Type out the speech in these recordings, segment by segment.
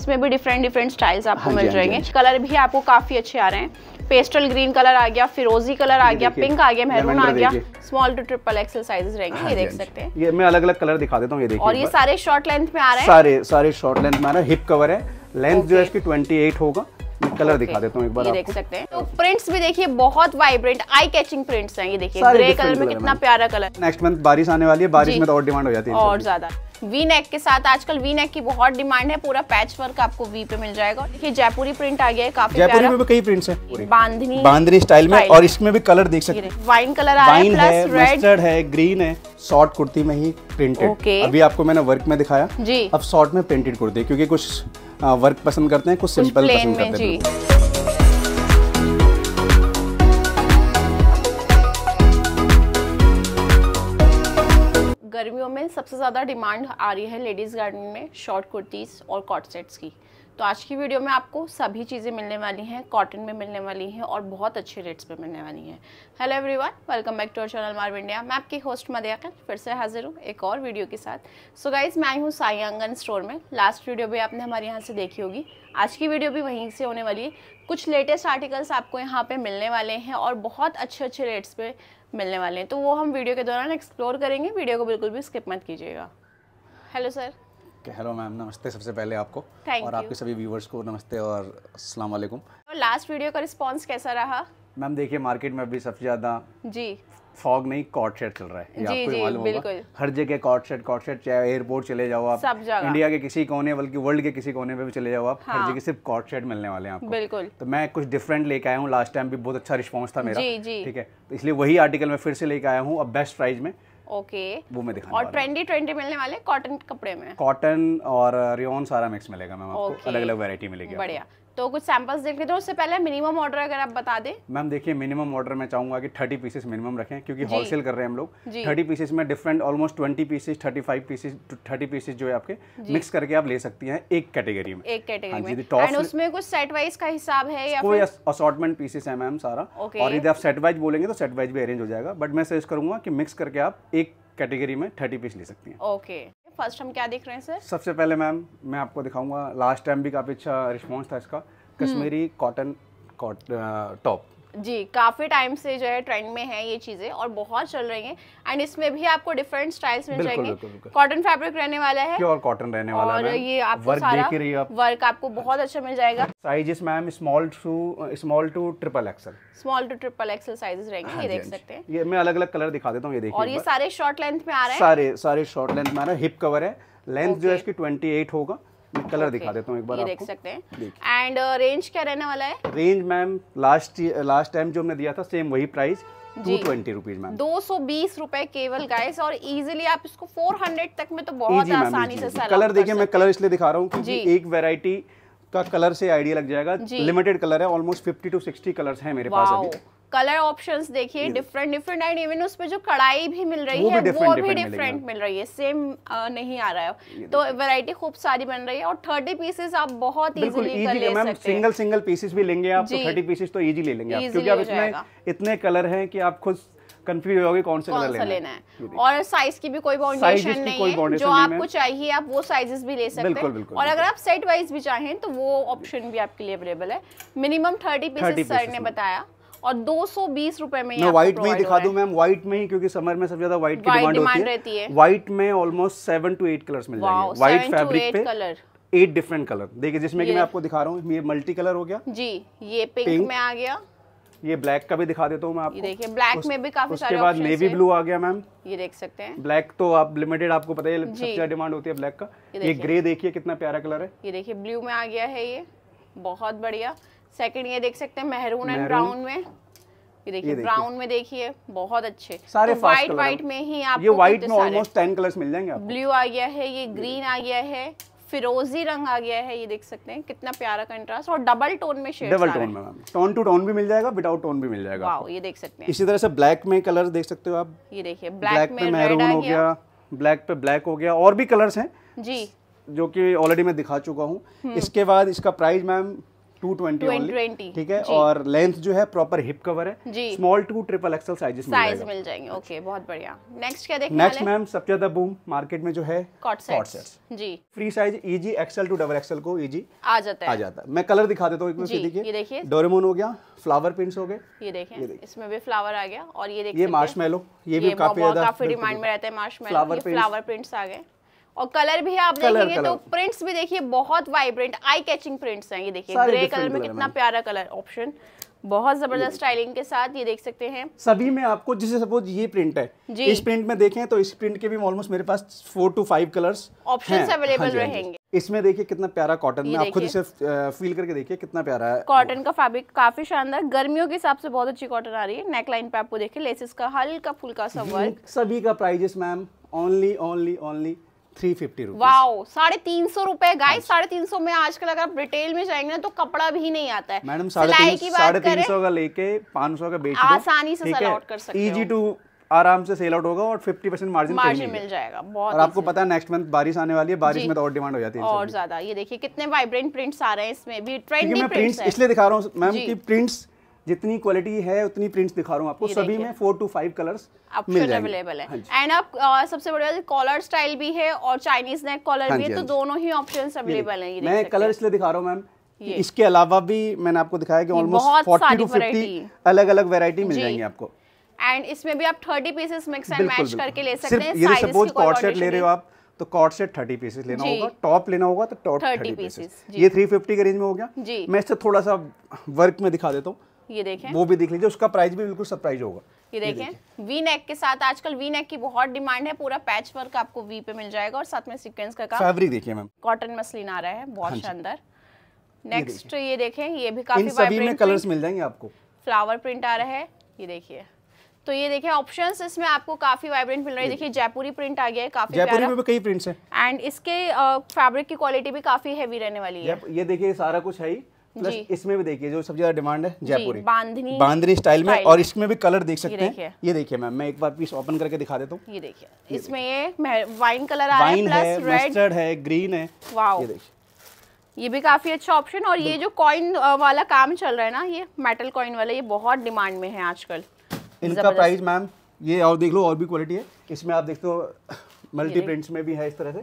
इसमें भी different different styles आपको हाँ मिल हाँ जाएंगे कलर हाँ भी आपको काफ़ी अच्छे आ रहे हैं पेस्टल ग्रीन कलर आ गया फिरोजी कलर आ गया पिंक आ गया मेहरून आ गया small to triple XL sizes रहेंगे हाँ ये देख हाँ सकते हैं ये मैं अलग अलग कलर दिखा देता हूँ ये देखिए और ये सारे शॉर्ट लेंथ में आ रहे हैं सारे सारे शॉर्ट लेंथ में आ रहे हैं हिप कवर है लेंथ जो है इसकी ट्वेंटी होगा कलर okay. दिखा देता हूँ एक बार ये देख सकते हैं तो प्रिंट्स भी देखिए बहुत वाइब्रेंट आई कैचिंग प्रिंट्स हैं ये देखिए ग्रे कलर में कितना प्यारा कलर नेक्स्ट मंथ बारिश आने वाली है बारिश में तो और डिमांड हो जाती है और ज्यादा वी नेक के साथ आजकल वी नेक की बहुत डिमांड है पूरा पैच वर्क आपको वी पे मिल जाएगा देखिए जयपुरी प्रिंट आ गया है काफी जयपुरी में भी कई प्रिंट्स हैं बांधनी बांधनी स्टाइल में और इसमें भी कलर देख सकते हैं वाइन कलर आ रहा है प्लस रेड है ग्रीन है शॉर्ट कुर्ती में ही प्रिंटेड okay. अभी आपको मैंने वर्क में दिखाया जी अब शॉर्ट में प्रिंटेड कुर्ती क्योंकि कुछ वर्क पसंद करते हैं कुछ सिंपल पसंद करते हैं में सबसे ज़्यादा डिमांड आ रही है लेडीज़ गार्डन में शॉर्ट कुर्तीज़ और कॉट सेट्स की तो आज की वीडियो में आपको सभी चीज़ें मिलने वाली हैं कॉटन में मिलने वाली हैं और बहुत अच्छे रेट्स पे मिलने वाली हैं hello everyone welcome back to our channel Marv India मैं आपकी होस्ट मदिया फिर से हाजिर हूँ एक और वीडियो के साथ सो गाइज मैं आई हूँ साई आंगन स्टोर में लास्ट वीडियो भी आपने हमारे यहाँ से देखी होगी आज की वीडियो भी वहीं से होने वाली है कुछ लेटेस्ट आर्टिकल्स आपको यहाँ पर मिलने वाले हैं और बहुत अच्छे अच्छे रेट्स पर मिलने वाले हैं तो वो हम वीडियो के दौरान एक्सप्लोर करेंगे वीडियो को बिल्कुल भी स्किप मत कीजिएगा हेलो सर हेलो मैम नमस्ते सबसे पहले आपको Thank और you. आपके सभी व्यूवर्स को नमस्ते और अस्सलाम वालेकुम और लास्ट वीडियो का रिस्पांस कैसा रहा मैम देखिए मार्केट में अभी सबसे ज़्यादा जी फॉग नहीं कॉट शेड चल रहा है जी, आपको मालूम होगा हर जगह कॉट शेड कॉट शेड चाहे एयरपोर्ट चले जाओ आप सब जगह इंडिया के किसी कोने बल्कि वर्ल्ड के किसी कोने पे भी चले जाओ आप हाँ। हर जगह सिर्फ कॉट शेड मिलने वाले हैं आपको बिल्कुल तो मैं कुछ डिफरेंट लेके आया हूँ लास्ट टाइम भी बहुत अच्छा रिस्पॉन्स था मेरा ठीक है तो इसलिए वही आर्टिकल मैं फिर से लेके आया हूँ अब बेस्ट प्राइस में ओके okay. वो मैं दिखा और ट्रेंडी ट्रेंडी मिलने वाले कॉटन कपड़े में कॉटन और रियोन uh, सारा मिक्स मिलेगा मैम आपको okay. अलग अलग वेरायटी मिलेगी बढ़िया तो कुछ सैंपल्स देख लेते हैं उससे पहले मिनिमम ऑर्डर अगर आप बता दें मैम देखिए मिनिमम ऑर्डर मैं चाहूंगा कि थर्टी पीसेस मिनिमम रखें क्योंकि होलसेल कर रहे हैं हम लोग थर्टी पीसेस में different almost twenty pieces thirty five pieces thirty pieces जो है आपके मिक्स करके आप ले सकती हैं एक कैटेगरी में एक कैटेगरी हाँ में उसमें कुछ सेट वाइज का हिसाब है या कोई असॉर्टमेंट पीसेस है मैम सारा और यदि आप सेट वाइज बोलेंगे तो सेट वाइज भी अरेंज हो जाएगा बट मैं सजेस्ट करूंगा कि मिक्स करके आप एक कैटेगरी में थर्टी पीस ले सकती हैं ओके फर्स्ट हम क्या देख रहे हैं सर सबसे पहले मैम मैं आपको दिखाऊंगा लास्ट टाइम भी काफ़ी अच्छा रिस्पॉन्स था इसका Kashmiri cotton hmm. Top uh, जी काफ़ी टाइम से जो है ट्रेंड में है ये चीज़ें और बहुत चल रही हैं एंड इसमें भी आपको डिफरेंट स्टाइल्स मिल जाएंगे कॉटन फैब्रिक रहने वाला है और कॉटन रहने वाला और ये आपको वर्क सारा देख रही आप। वर्क आपको बहुत अच्छा मिल जाएगा sizes ma'am small to small to triple XL small to triple XL sizes रहेंगे हाँ ये देख हाँ सकते हैं ये मैं अलग अलग कलर दिखा देता हूँ ये देखिए और ये सारे शॉर्ट लेंथ में आ रहे हैं सारे सारे शॉर्ट लेंथ में आ रहे हैं हिप कवर है लेंथ जो है इसकी ट्वेंटी होगा मैं कलर okay. दिखा देता हूँ एक बार आप देख सकते हैं एंड रेंज uh, क्या रहने वाला है range ma'am last last time जो हमने दिया था सेम वही प्राइस दो सौ बीस रूपए केवल गाइस और इजीली आप इसको 400 तक में तो बहुत आसानी से कलर देखिए मैं कलर इसलिए दिखा रहा हूँ एक वेराइटी का कलर से आइडिया लग जाएगा लिमिटेड कलर है ऑलमोस्ट 50 टू 60 कलर्स हैं मेरे पास अभी कलर ऑप्शन देखिए डिफरेंट डिफरेंट एंड इवन उस पर जो कढ़ाई भी मिल रही वो है भी वो भी डिफरेंट मिल रही है सेम नहीं आ रहा है तो वैरायटी खूब सारी बन रही है और थर्टी पीसेस आप बहुत इजीली ले सकते सिंगल सिंगल पीसेस भी लेंगे आप थर्टी पीसेस तो इजी ले तो लेंगे क्योंकि आप इतने इतने कलर है की आप खुद कंफ्यूज होगी कौन से कलर लेना है और साइज की भी कोई बाउंडेशन नहीं है जो आपको चाहिए आप वो साइजेस भी ले सकते हैं और बिल्कुल, अगर आप सेट वाइज भी चाहें तो वो ऑप्शन भी आपके लिए अवेलेबल है मिनिमम थर्टी पीसेस सर ने बताया और दो सौ बीस रूपए में मैं व्हाइट में ही दिखा दूं मैम व्हाइट में ही क्योंकि समर में सबसे ज्यादा व्हाइट की डिमांड होती है रहती है व्हाइट में almost seven to eight colours मिल जाएंगे व्हाइट फैब्रिक पे कलर एट डिफरेंट कलर देखिए जिसमें कि मैं आपको दिखा रहा हूँ ये मल्टी कलर हो गया जी ये पिंक में आ गया ये ब्लैक का भी दिखा देता हूँ मैं आपको देखिए ब्लैक में भी काफी उसके बाद नेवी ब्लू आ गया मैम ये देख सकते हैं ब्लैक तो आप लिमिटेड आपको पता है सबसे ज्यादा डिमांड होती है ब्लैक का ये ग्रे देखिए कितना प्यारा कलर है ये देखिए ब्लू में आ गया है ये बहुत बढ़िया सेकंड ये देख सकते हैं मेहरून एंड ब्राउन में ये देखिए ब्राउन में देखिए बहुत अच्छे सारे तो वाइट वाइट में ही आप ये व्हाइट में ऑलमोस्ट टेन कलर्स मिल जाएंगे आपको ब्लू आ गया है ये ग्रीन आ गया है फिरोजी रंग आ गया है ये देख सकते हैं कितना प्यारा कंट्रास्ट और डबल टोन में शेड डबल टोन में टोन टू टोन भी मिल जाएगा विदाउट टोन भी मिल जाएगा ये देख सकते हैं इसी तरह से ब्लैक में कलर देख सकते हो आप ये देखिए ब्लैक, में मेहरून हो गया ब्लैक पे ब्लैक हो गया और भी कलर्स हैं जी जो कि ऑलरेडी मैं दिखा चुका हूँ हम्म। इसके बाद इसका प्राइस मैम टू ट्वेंटी ठीक है और लेंथ जो है प्रॉपर हिप कवर है small to triple XL size मिल जाएंगे ओके बहुत बढ़िया नेक्स्ट क्या देखने नेक्स्ट मैम सबसे ज्यादा बूम मार्केट में जो है जी free size easy XL to double XL को इजी e आ जाता है आ जाता है मैं कलर दिखा देता हूँ देखिए देखिए डोरेमोन हो गया फ्लावर प्रिंट्स हो गए ये देखिए इसमें भी फ्लावर आ गया और ये देखिए ये मार्शमेलो ये भी काफी ज्यादा काफी डिमांड में रहते हैं मार्शमेलो फ्लावर प्रिंट्स आ गए और कलर भी आप कलर, देखेंगे तो कलर। तो प्रिंट्स भी देखिए बहुत वाइब्रेंट आई कैचिंग प्रिंट्स हैं ये देखिए ग्रे कलर में कितना प्यारा कलर ऑप्शन बहुत जबरदस्त स्टाइलिंग के साथ ये देख सकते हैं सभी में आपको जैसे सपोज ये प्रिंट है जी। इस प्रिंट में देखें तो इस प्रिंट के भी ऑलमोस्ट मेरे पास four to five colours option available रहेंगे इसमें देखिए कितना प्यारा कॉटन में आप खुद इसे फील करके देखिए कितना प्यारा है कॉटन का फैब्रिक काफी शानदार गर्मियों के हिसाब से बहुत अच्छी कॉटन आ रही है नेकलाइन पे आपको देखिए लेसेस का हल्का फुल्का सा वर्क सभी का prices ma'am only only only three fifty wow साढ़े तीन सौ रूपए गाय हाँ साढ़े तीन सौ में आजकल अगर आप रिटेल में जाएंगे ना तो कपड़ा भी नहीं आता है मैडम साढ़े तीन सौ का लेके पाँच सौ का बेच आसानी से कर सकते इजी टू आराम से सेल आउट होगा और 50 परसेंट मार्जिन मिल जाएगा बहुत और आपको पता है नेक्स्ट मंथ बारिश आने वाली है बारिश में तो और डिमांड हो जाती है और ज्यादा ये देखिए कितने वाइब्रेंट प्रिंट्स आ रहे हैं इसमें भी ट्रेंडी प्रिंट्स इसलिए दिखा रहा हूँ मैम की प्रिंट्स जितनी क्वालिटी है उतनी प्रिंट्स दिखा रहा हूँ आपको सभी में four to five colours option available है एंड आप सबसे बड़ी बात कॉलर स्टाइल भी है और चाइनीज नेक कॉलर भी है हाँ तो दोनों ही ऑप्शन अवेलेबल है मैं कलर इसलिए दिखा रहा हूँ मैम इसके अलावा भी मैंने आपको दिखाया कि ऑलमोस्ट 40 टू 50 अलग अलग वेरायटी मिल जाएंगी आपको एंड इसमें भी आप thirty pieces mix and match करके ले सकते हैं सपोज कॉर्ड सेट ले रहे हो आप तो कॉर्ड सेट थर्टी पीसेस लेना होगा टॉप लेना होगा तो टॉप थर्टी पीसेस ये थ्री फिफ्टी के रेंज में हो गया मैं इससे थोड़ा सा वर्क में दिखा देता हूँ ये देखें वो भी देख लीजिए उसका प्राइस भी बिल्कुल सरप्राइज होगा ये देखें वी नेक के साथ आजकल वी नेक की बहुत डिमांड है पूरा पैच वर्क आपको वी पे मिल जाएगा और साथ में सीक्वेंस का काम फैब्रिक देखिए मैम कॉटन मसलिन आ रहा है बहुत शानदार नेक्स्ट ये देखें ये भी काफी सभी में कलर्स मिल जाएंगे आपको फ्लावर प्रिंट आ रहा है ये देखिए तो ये देखें ऑप्शंस इसमें आपको काफी वाइब्रेंट मिल रहा है देखिए जयपुरी प्रिंट आ गया है काफी जयपुरी में भी कई प्रिंट्स हैं एंड इसके फैब्रिक की क्वालिटी भी काफी हैवी रहने वाली है ये देखिए सारा कुछ है ही प्लस इसमें भी देखिए जो सबसे ज्यादा डिमांड है जयपुरी बांधनी बांधनी स्टाइल में और इसमें भी कलर देख सकते हैं ये देखिए मैम मैं एक बार पीस ओपन करके दिखा देता हूँ ये देखिए इसमें ये वाइन कलर वाइन है है ग्रीन है ये देखिए ये भी काफ़ी अच्छा ऑप्शन और ये जो कॉइन वाला काम चल रहा है ना ये मेटल कॉइन वाला ये बहुत डिमांड में है आजकल इनका प्राइस मैम ये और देख लो और भी क्वालिटी है इसमें आप देखते हो मल्टी प्रिंट्स में भी है इस तरह से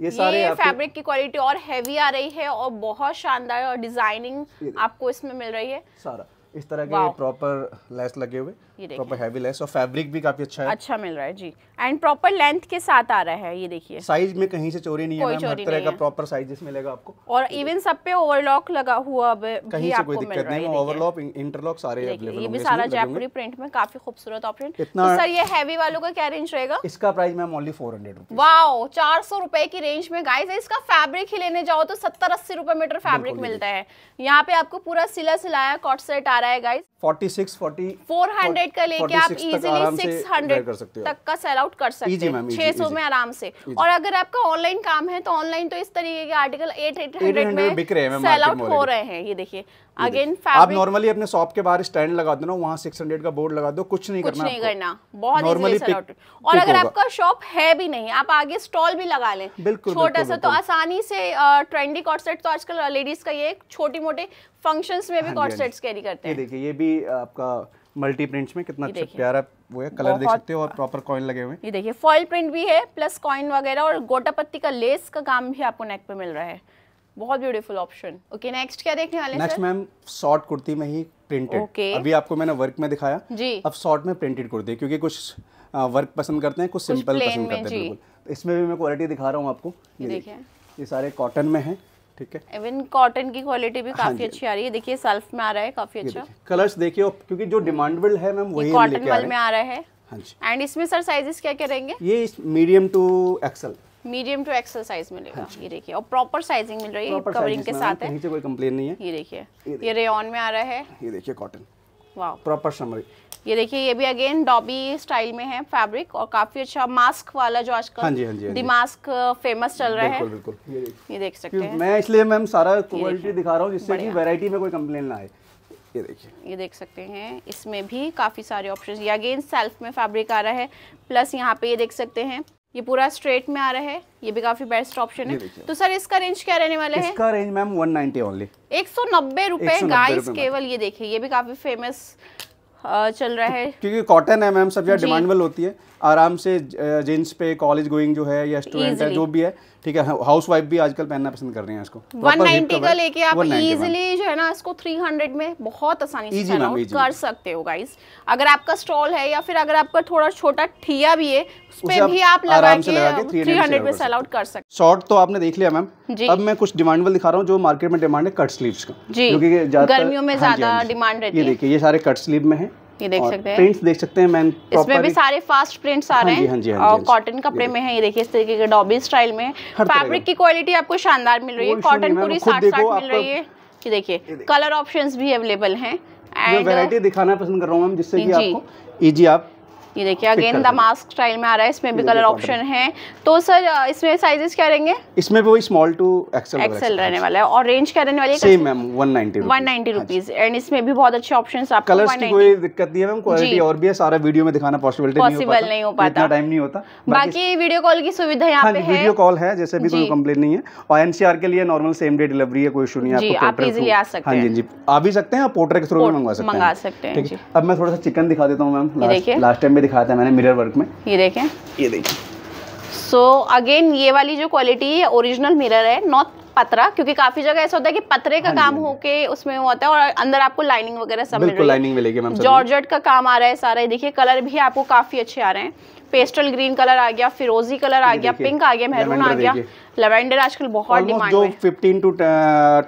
ये सारे ये फैब्रिक की क्वालिटी और हैवी आ रही है और बहुत शानदार और डिजाइनिंग आपको इसमें मिल रही है सारा इस तरह के प्रॉपर लेस लगे हुए ये और फैब्रिक भी काफी अच्छा है अच्छा मिल रहा है जी एंड प्रॉपर लेंथ के साथ आ रहा है ये देखिए साइज में कहीं से चोरी नहीं है हर तरह का प्रॉपर मिलेगा आपको और इवन सब पे ओवरलॉक लगा हुआ कहीं से कोई दिक्कत नहीं है ओवरलॉक इंटरलॉक सारे अवेलेबल ये भी सारा जयपुरी प्रिंट में काफी खूबसूरत ऑप्शन तो सर ये हैवी वालों का क्या रेंज रहेगा इसका price ma'am only four hundred wow चार सौ रुपए की रेंज में गाइस इसका फैब्रिक ही लेने जाओ तो सत्तर अस्सी रुपए मीटर फैब्रिक मिलता है यहाँ पे आपको पूरा सिला सिलाया कॉट सेट आ रहा है guys forty six forty four hundred calculate कर इजिली सिक्स हंड्रेड इजीली 600 तक का सेल आउट कर सकते हैं सौ में आराम से और अगर आपका ऑनलाइन काम है तो ऑनलाइन तो इस तरीके के आर्टिकल एट एट हंड्रेड में सेल आउट हो रहे हैं ये देखिए अगेन आप नॉर्मली अपने शॉप के बाहर स्टैंड लगा दो ना वहाँ सिक्स हंड्रेड का बोर्ड लगा दो कुछ नहीं कुछ करना नहीं करना बहुत नॉर्मली और अगर आपका शॉप है भी नहीं आप आगे स्टॉल भी लगा लें बिल्कुल छोटा सा तो आसानी से ट्रेंडी कॉर्सेट तो आजकल लेडीज का ये छोटी मोटे फंक्शन में भी कॉर्सेट्स हाँ कैरी हाँ करते हैं देखिए ये भी आपका मल्टी प्रिंट्स में कितना अच्छा प्यारा वो है कलर देख सकते हो और प्रॉपर कॉइन लगे हुए ये देखिए फॉइल प्रिंट भी है प्लस कॉइन वगैरह और गोटा पत्ती का लेस का काम भी आपको नेक पे मिल रहा है बहुत ब्यूटीफुल ऑप्शन ओके नेक्स्ट क्या देखने वाले नेक्स्ट मैम शॉर्ट कुर्ती में ही प्रिंटेड ओके okay. अभी आपको मैंने वर्क में दिखाया जी अब शॉर्ट में प्रिंटेड कुर्ती क्योंकि कुछ वर्क पसंद करते हैं कुछ सिंपल पसंद करते हैं बिल्कुल तो इसमें भी मैं क्वालिटी दिखा रहा हूँ आपको ये देखिए ये सारे कॉटन में है ठीक है इवन कॉटन की क्वालिटी भी हाँ काफी अच्छी आ रही है देखिए सेल्फ में आ रहा है काफी अच्छा कलर्स देखिए क्योंकि जो डिमांडेबल है मैम वही कॉटन में आ रहा है एंड हाँ इसमें सर साइजेस क्या क्या रहेंगे ये medium to XL medium to XL size मिलेगा हाँ ये देखिए और प्रॉपर साइजिंग मिल रही है कवरिंग के साथ है कोई कंप्लेन नहीं है ये देखिए ये रेन में आ रहा है ये देखिए कॉटन वाह प्रॉपर समरी ये देखिए ये भी अगेन डॉबी स्टाइल में है फैब्रिक और काफी अच्छा मास्क वाला जो आजकल हाँ जी, हाँ जी, हाँ जी। मास्क फेमस uh, चल रहा है बिल्कुल ये, ये देख सकते हैं मैं इसलिए मैम सारा क्वालिटी दिखा रहा हूँ जिससे कि वैरायटी में कोई कंप्लेन ना आए ये देखिए ये देख सकते हैं इसमें भी काफी सारे ऑप्शन ये अगेन सेल्फ में फैब्रिक आ रहा है प्लस यहाँ पे ये देख सकते हैं ये पूरा स्ट्रेट में आ रहा है ये भी काफी बेस्ट ऑप्शन है तो सर इसका रेंज क्या रहने वाला है इसका रेंज मैम 190 ओनली नब्बे रुपए गाइस केवल ये देखिए ये भी काफी फेमस चल रहा है क्योंकि कॉटन है मैम सब जगह डिमांडेबल होती है आराम से जींस पे कॉलेज गोइंग जो है या स्टूडेंट है जो भी है ठीक है हाउस वाइफ भी आजकल पहनना पसंद कर रहे हैं इसको नाइनटी का लेके आप इजिली तो जो है ना इसको हंड्रेड में बहुत आसानी से कर सकते हो गाइस अगर आपका स्टॉल है या फिर अगर आपका थोड़ा छोटा ठिया भी है उसमें भी आप लगा के थ्री हंड्रेड में सेल आउट कर सकते शॉर्ट तो आपने देख लिया मैम अब मैं कुछ डिमांडेबल दिखा रहा हूँ जो मार्केट में डिमांड है कट स्लीव का क्योंकि गर्मियों में हाँ ज्यादा डिमांड हाँ है ये देखिए ये सारे कट स्लीव में है ये देख सकते हैं प्रिंट्स देख सकते हैं मैम इसमें भी सारे फास्ट प्रिंट्स आ रहे हाँ हैं हाँ हाँ और कॉटन कपड़े में है ये देखिए इस तरीके के डॉबी स्टाइल में फैब्रिक की क्वालिटी आपको शानदार मिल रही है कॉटन पूरी साठ साठ मिल रही है देखिये देखिए कलर ऑप्शंस भी अवेलेबल हैं एंड वैरायटी uh, दिखाना पसंद कर रहा हूँ मैम जिससे कि आपको इजी आप ये देखिए अगेन द मास्क स्टाइल में आ रहा है इसमें भी कलर ऑप्शन है तो सर इसमें साइजेस क्या रहेंगे इसमें भी वही स्मॉल टू एक्सेल एक्सेल रहने हाँ। वाला है और रेंज क्या रहने वाली है सेम मैम 190 190 रुपीस एंड इसमें भी बहुत अच्छे ऑप्शंस आपको कलर्स की कोई दिक्कत नहीं है मैम क्वालिटी और भी है सारा वीडियो में दिखाना पॉसिबिलिटी नहीं पॉसिबल नहीं हो पाता इतना टाइम नहीं होता बाकी वीडियो कॉल की सुविधा यहां हाँ पे है वीडियो कॉल है जैसे भी कोई कंप्लेंट नहीं है और एनसीआर के लिए नॉर्मल सेम डे डिलीवरी है कोई इशू नहीं आपको आप इजीली आ सकते हाँ हैं हां जी आ भी सकते हैं आप पोर्टर के थ्रू भी मंगवा सकते हैं सकते हैं ठीक है अब मैं थोड़ा सा चिकन दिखा देता हूं मैम लास्ट टाइम दिखाया था मैंने मिरर वर्क में ये देखें ये देखें सो so, अगेन ये वाली जो क्वालिटी है ओरिजिनल मिरर है नॉट पतरा क्योंकि काफी जगह ऐसा होता है कि पतरे का हाँ काम हाँ होके उसमें होता है और अंदर आपको लाइनिंग वगैरह सब बिल्कुल लाइनिंग मिलेगी मैम जॉर्जेट का काम आ रहा है सारा देखिए कलर भी आपको काफी अच्छे आ रहे हैं पेस्टल ग्रीन कलर आ गया फिरोजी कलर आ गया पिंक आ गया मेहरून आ गया लेवेंडर आजकल बहुत डिमांड जो 15 टू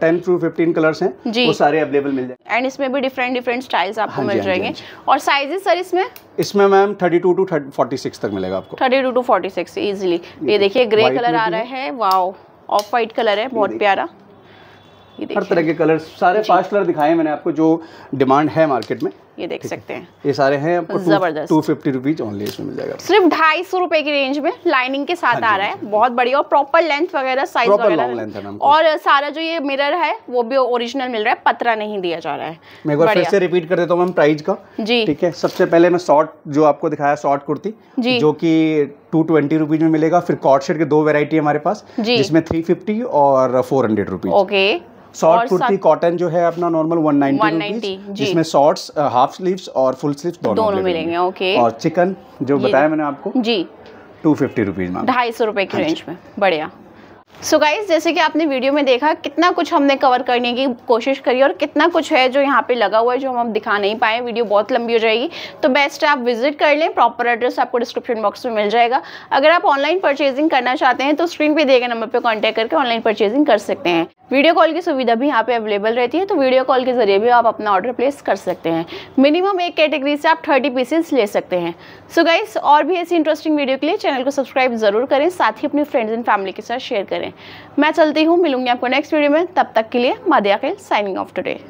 10 टू 15 कलर्स हैं जी वो सारे अवेलेबल मिल जाएंगे एंड इसमें भी डिफरेंट डिफरेंट स्टाइल्स आपको हाँ मिल जाएंगे और साइजेस सर इसमें इसमें मैम 32 टू 46 तक मिलेगा आपको 32 टू 46 इजीली ये देखिए ग्रे कलर आ रहा है वाओ ऑफ वाइट कलर है बहुत प्यारा हर तरह के कलर सारे पांच कलर दिखाए मैंने आपको जो डिमांड है मार्केट में ये देख सकते हैं ये सारे हैं आपको जबरदस्त टू फिफ्टी रुपीज ऑनली इसमें मिल जाएगा सिर्फ ढाई सौ रुपए की रेंज में लाइनिंग के साथ हाँ आ रहा हाँ है बहुत बढ़िया और प्रॉपर लेंथ वगैरह साइज वगैरह और सारा जो ये मिरर है वो भी ओरिजिनल मिल रहा है पतरा नहीं दिया जा रहा है मैं एक बार फिर से रिपीट कर देता हूँ मैम प्राइस का जी ठीक है सबसे पहले मैं शॉर्ट जो आपको दिखाया शॉर्ट कुर्ती जी जो की टू ट्वेंटी रुपीज में मिलेगा फिर कॉर्ड शेड के दो वेरायटी हमारे पास जिसमें थ्री फिफ्टी और four hundred rupees okay short kurti cotton जो है अपना नॉर्मल वन नाइनटी जिसमें शॉर्ट्स हाफ स्लीव्स और फुल स्लीव्स दोनों मिलेंगे ओके और चिकन जो बताया मैंने आपको जी टू फिफ्टी रुपीज ढाई सौ रुपए की रेंज हाँ में बढ़िया सो so गाइज जैसे कि आपने वीडियो में देखा कितना कुछ हमने कवर करने की कोशिश करी और कितना कुछ है जो यहाँ पे लगा हुआ है जो हम अब दिखा नहीं पाए वीडियो बहुत लंबी हो जाएगी तो बेस्ट है आप विजिट कर लें प्रॉपर एड्रेस आपको डिस्क्रिप्शन बॉक्स में मिल जाएगा अगर आप ऑनलाइन परचेजिंग करना चाहते हैं तो स्क्रीन पे दिए गए नंबर पर कॉन्टैक्ट करके ऑनलाइन परचेजिंग कर सकते हैं वीडियो कॉल की सुविधा भी यहाँ पे अवेलेबल रहती है तो वीडियो कॉल के जरिए भी आप अपना ऑर्डर प्लेस कर सकते हैं मिनिमम एक कैटेगरी से आप थर्टी पीसेस ले सकते हैं सो so गाइस और भी ऐसी इंटरेस्टिंग वीडियो के लिए चैनल को सब्सक्राइब जरूर करें साथ ही अपने फ्रेंड्स एंड फैमिली के साथ शेयर करें मैं चलती हूँ मिलूंगी आपको नेक्स्ट वीडियो में तब तक के लिए मादियाकिल साइनिंग ऑफ टुडे